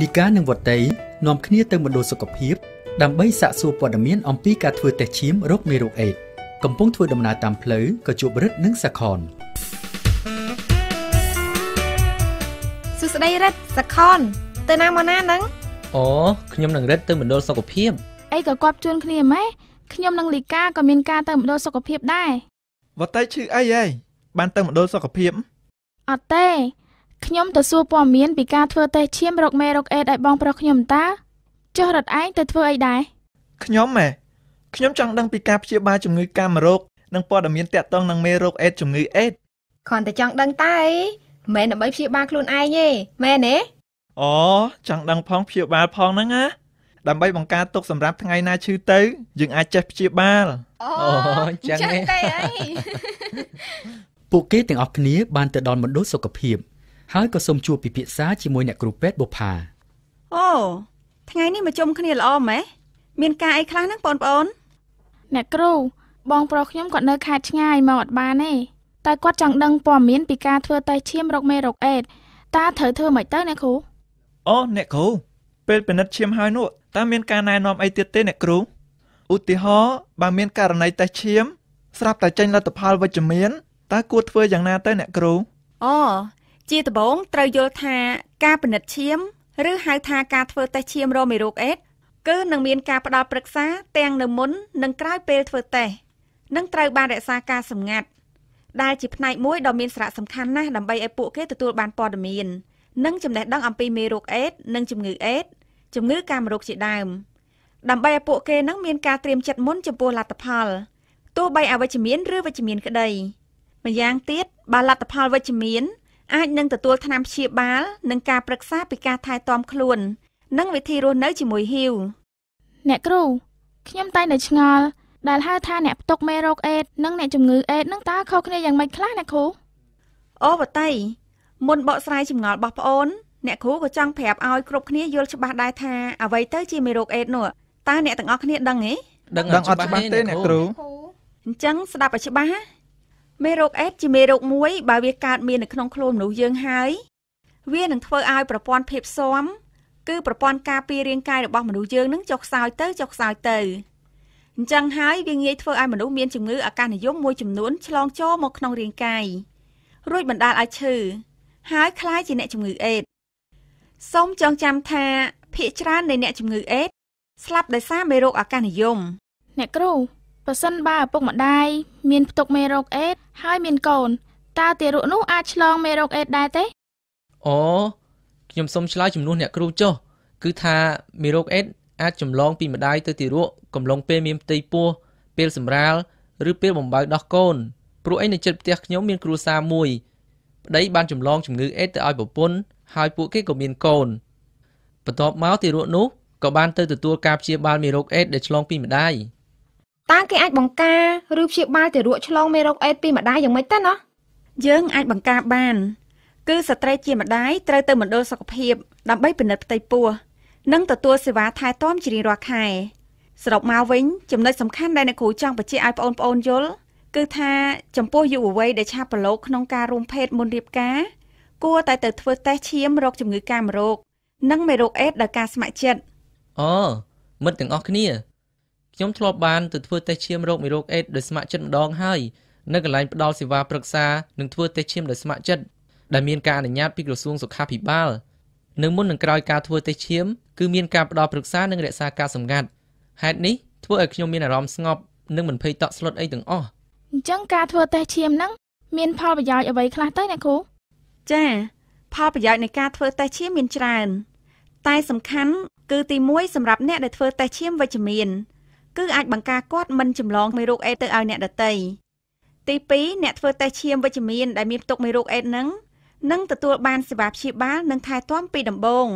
លីកានិងវតីនាំគ្នាទៅមណ្ឌលសុខភាពដើម្បីសាកសួរព័ត៌មាន អំពីការធ្វើតេស្តឈាមរោគមេរោគអេដស៍កំពុងធ្វើដំណើរតាមផ្លូវក៏ជួបរិទ្ធនិងសាខនសួស្តីរិទ្ធសាខនទៅណាមកណាហ្នឹងអូខ្ញុំនឹងរិទ្ធទៅមណ្ឌលសុខភាពអីក៏គាត់ជួនគ្នាម៉េះខ្ញុំនិងលីកាក៏មានការទៅមណ្ឌលសុខភាពដែរវតីឈឺអីហេបានទៅមណ្ឌលសុខភាពអត់ទេខ្ញុំទៅសួរព័ត៌មានពីការធ្វើតេស្តឈាមរោគមេរោគអេដឲ្យបងប្រុសខ្ញុំតាចុះរត់ឯងទៅធ្វើអីដែរខ្ញុំហ៎ខ្ញុំចង់ដឹងពីការព្យាបាលជំងឺកាមរោគនិងព័ត៌មានតាក់ទងនឹងមេរោគអេដជំងឺអេដគ្រាន់តែចង់ដឹងតែមិនមែនដើម្បីព្យាបាលខ្លួនឯងទេមែនទេអូចង់ដឹងផងព្យាបាលផងហ្នឹងណាដើម្បីបង្ការទុកសម្រាប់ថ្ងៃណាឈឺទៅយើងអាចចេះព្យាបាលអូចឹងទេពួកគេទាំងអស់គ្នាបានទៅដល់មណ្ឌលសុខភាពហើយក៏សូមជួបពិភាក្សាជាមួយអ្នកគ្រូពេទ្យបុផាអូថ្ងៃនេះមកជុំគ្នាល្អម៉េះមានការអីខ្លះហ្នឹងបងប្អូនអ្នកគ្រូបងប្រុសខ្ញុំគាត់នៅខេត្តឆ្ងាយមកអត់បានទេតែគាត់ចង់ដឹងព័ត៌មានពីការធ្វើតេស្តឈាមរោគមេរោគអេដតើត្រូវធ្វើមិនទៅអ្នកគ្រូអូអ្នកគ្រូពេលពិនិត្យឈាមហើយនោះតើមានការណែនាំអីទៀតទេអ្នកគ្រូឧទាហរណ៍បើមានករណីតេស្តឈាមស្រាប់តែចេញលទ្ធផលវិជ្ជមានតើគួរធ្វើយ៉ាងណាទៅអ្នកគ្រូអូជាដំបូងត្រូវយល់ថាការពិនិត្យឈាម ឬហៅថាការធ្វើតេស្តឈាមរោគមេរោគអេដសគឺនឹងមានការផ្ដល់ប្រឹក្សាទាំង នៅមុននិងក្រោយពេលធ្វើតេស្តនិងត្រូវបានរក្សាការសម្ងាត់ដែលជាផ្នែកមួយដ៏មានសារៈសំខាន់ណាស់ដើម្បីឲ្យពួកគេទទួល បានព័ត៌មាន និងចំណេះដឹងអំពីមេរោគអេដសនិងជំងឺអេដសជំងឺកាមរោគជាដើម ដើម្បីឲ្យពួកគេនឹងមានការត្រៀមចិត្តមុនចំពោះលទ្ធផលទោះបីអវិជ្ជមានឬវិជ្ជមានក្តីម្យ៉ាងទៀតបើលទ្ធផលវិជ្ជមានអាចនឹងទទួលថ្នាំព្យាបាលនិងការប្រឹក្សាពីការថែទាំខ្លួននិងវិធីរស់នៅ ជាមួយហ៊ីវអ្នកគ្រូខ្ញុំតែងតែឆ្ងល់ដែលហៅថាអ្នកផ្ទុកមេរោគអេដនិងអ្នកជំងឺអេដនឹងតើខុសគ្នាយ៉ាងម៉េចខ្លះអ្នកគ្រូអូបតីមុនបកស្រាយចម្ងល់របស់ប្អូនអ្នកគ្រូក៏ចង់ប្រាប់ឲ្យគ្រប់គ្នាយល់ច្បាស់ដែរថាអ្វីទៅជាមេរោគអេដនោះតើអ្នកទាំងអស់គ្នាដឹងទេដឹងអត់ច្បាស់ទេអ្នកគ្រូអញ្ចឹងស្ដាប់ឲ្យច្បាស់មេរោគអេដជាមេរោគមួយបើវាកើតមាននៅក្នុងខ្លួនមនុស្សយើងហើយវានឹងធ្វើឲ្យប្រព័ន្ធភាពស៊ាំគឺប្រព័ន្ធការពាររាងកាយរបស់មនុស្សយើងនឹងចុះខ្សោយទៅចុះខ្សោយទៅអញ្ចឹងហើយវាងាយធ្វើឲ្យមនុស្សមានជំងឺអាកាសនិយមមួយចំនួនឆ្លងចូលមកក្នុងរាងកាយរួចបណ្ដាលឲ្យឈឺហើយคล้ายជាអ្នកជំងឺអេដសូមចងចាំថាភាគច្រើននៃអ្នកជំងឺ អេដស្លាប់ដោយសារមេរោគអាកាសនិយមអ្នកគ្រូប្រសិនបើឪពុកម្ដាយមានផ្ទុកមេរោគអេដហើយមានកូនតើទារកនោះអាចឆ្លងមេរោគអេដដែរទេអូខ្ញុំសូមឆ្លើយជំនួសអ្នកគ្រូចុះគឺថាមេរោគអេដអាចចម្លងពីម្ដាយទៅទារកកំឡុងពេលមានផ្ទៃពោះពេលសម្រាលឬពេលបំបៅដោះកូនព្រោះអីនៅចិត្តផ្ទះខ្ញុំមានគ្រួសារមួយប្តីបានចម្លងជំងឺអេដទៅឲ្យប្រពន្ធហើយពួកគេក៏មានកូនបន្ទាប់មកទារកនោះក៏បានទៅទទួលការព្យាបាលមេរោគអេដដែលឆ្លងពីម្ដាយតើគេអាចបង្ការឬព្យាបាលទារកឆ្លងមេរោគអេដសពីម្ដាយយ៉ាងម៉េចទៅណោះយើងអាចបង្ការបាន គឺស្ត្រីជាម្ដាយត្រូវទៅមណ្ឌលសុខភាពដើម្បីពិនិត្យផ្ទៃពោះនិងទទួលសេវាថែទាំជារៀងរាល់ខែសរុបមកវិញចំណុចសំខាន់ដែលអ្នកគ្រូចង់បញ្ជាក់ឲ្យបងប្អូនយល់គឺថា ចំពោះយុវវ័យដែលឆាប់ប្រឡូកក្នុងការរួមភេទមុនរៀបការ គួរតែទៅធ្វើតេស្តឈាមរោគជំងឺកាមរោគនិងមេរោគអេដសដោយការស្ម័គ្រចិត្តអូមិត្តទាំងអស់គ្នាខ្ញុំធ្លាប់បានទៅធ្វើតេស្តឈាមរោគមេរោគអេដដោយស្ម័គ្រចិត្តម្ដងហើយនៅកន្លែងផ្ដល់សេវាប្រឹក្សានិងធ្វើតេស្តឈាមដោយស្ម័គ្រចិត្តដែលមានការអនុញ្ញាតពីក្រសួងសុខាភិបាលនៅមុននឹងក្រោយការធ្វើតេស្តឈាមគឺមានការផ្ដល់ប្រឹក្សានិងរក្សាការសម្ងាត់ហេតុនេះធ្វើឲ្យខ្ញុំមានអារម្មណ៍ស្ងប់និងមិនភ័យតក់ស្លុតអីទាំងអស់អញ្ចឹងការធ្វើតេស្តឈាមហ្នឹងមានផលប្រយោជន៍អ្វីខ្លះទៅអ្នកគ្រូចាផលប្រយោជន៍នៃការធ្វើតេស្តឈាមមានច្រើន តែសំខាន់គឺ ទី1សម្រាប់អ្នកដែលធ្វើតេស្តឈាមវិជ្ជមានគឺអាចបង្ការគាត់មិនចម្លងមេរោគអេដទៅឲ្យអ្នកដទៃទី2អ្នកធ្វើតេស្តឈាមវិជ្ជមានដែលមានផ្ទុកមេរោគអេដនឹងនឹងទទួលបានសេវាព្យាបាលនិងថែទាំពីដំបូង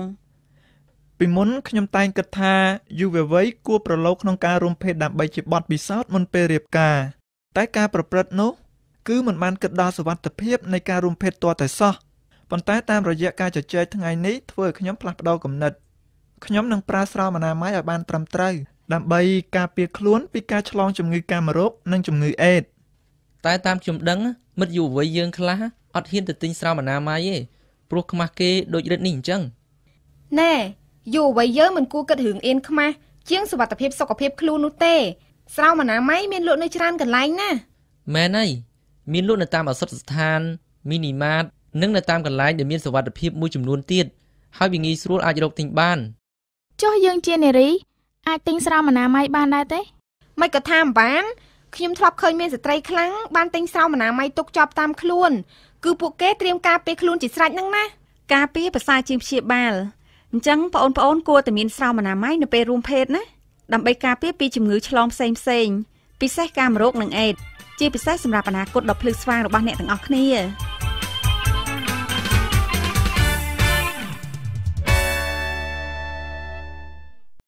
ពីមុនខ្ញុំតែងគិតថាយុវវ័យគួរប្រឡូកក្នុងការរួមភេទដើម្បីជាបទពិសោធន៍មុនពេលរៀបការ តែការប្រព្រឹត្តនោះ គឺមិនបានគិតដល់សុវត្ថិភាពនៃការរួមភេទទាល់តែសោះប៉ុន្តែតាមរយៈការជជែកថ្ងៃនេះធ្វើឲ្យខ្ញុំផ្លាស់ប្ដូរគំនិតខ្ញុំនឹងប្រើស្រោមអនាម័យឲ្យបានត្រឹមត្រូវដើម្បីការពារខ្លួនពីការឆ្លងជំងឺកាមរោគនិងជំងឺអេដតែតាមខ្ញុំដឹងមិត្តយុវវ័យយើងខ្លះអត់ហ៊ានទៅទិញស្រោមអនាម័យទេព្រោះខ្មាស់គេដូចរិទ្ធនេះអញ្ចឹងណែយុវវ័យយើងមិនគួរគិតរឿងអៀនខ្មាស់ជាងសុខភាពសុខភាពខ្លួននោះទេស្រោមអនាម័យមានលក់នៅច្រើនកន្លែងណាមែនហើយមានលក់នៅតាមអសតស្ថានមីនីម៉ាតនិងនៅតាមកន្លែងដែលមានសុវត្ថិភាពមួយចំនួនទៀតហើយវាងាយស្រួលអាចរកទិញបានចុះយើងជានារីអាចទិញស្រោមអនាម័យបានដែរទេមិនក៏ថាមិនបានខ្ញុំធ្លាប់ឃើញមានស្ត្រីខ្លាំងបានទិញស្រោមអនាម័យទុកជាប់តាមខ្លួនគឺពួកគេត្រៀមការពារខ្លួនជាស្រេចហ្នឹងណាការពារប្រសើរជាងព្យាបាលអញ្ចឹងបងប្អូនគួរតែមានស្រោមអនាម័យនៅពេលរួមភេទណាដើម្បីការពារពីជំងឺឆ្លងផ្សេងផ្សេងពិសេសការរោគនិងអេដជាពិសេសសម្រាប់អនាគតដ៏ភ្លឺស្វាងរបស់អ្នកទាំងអស់គ្នា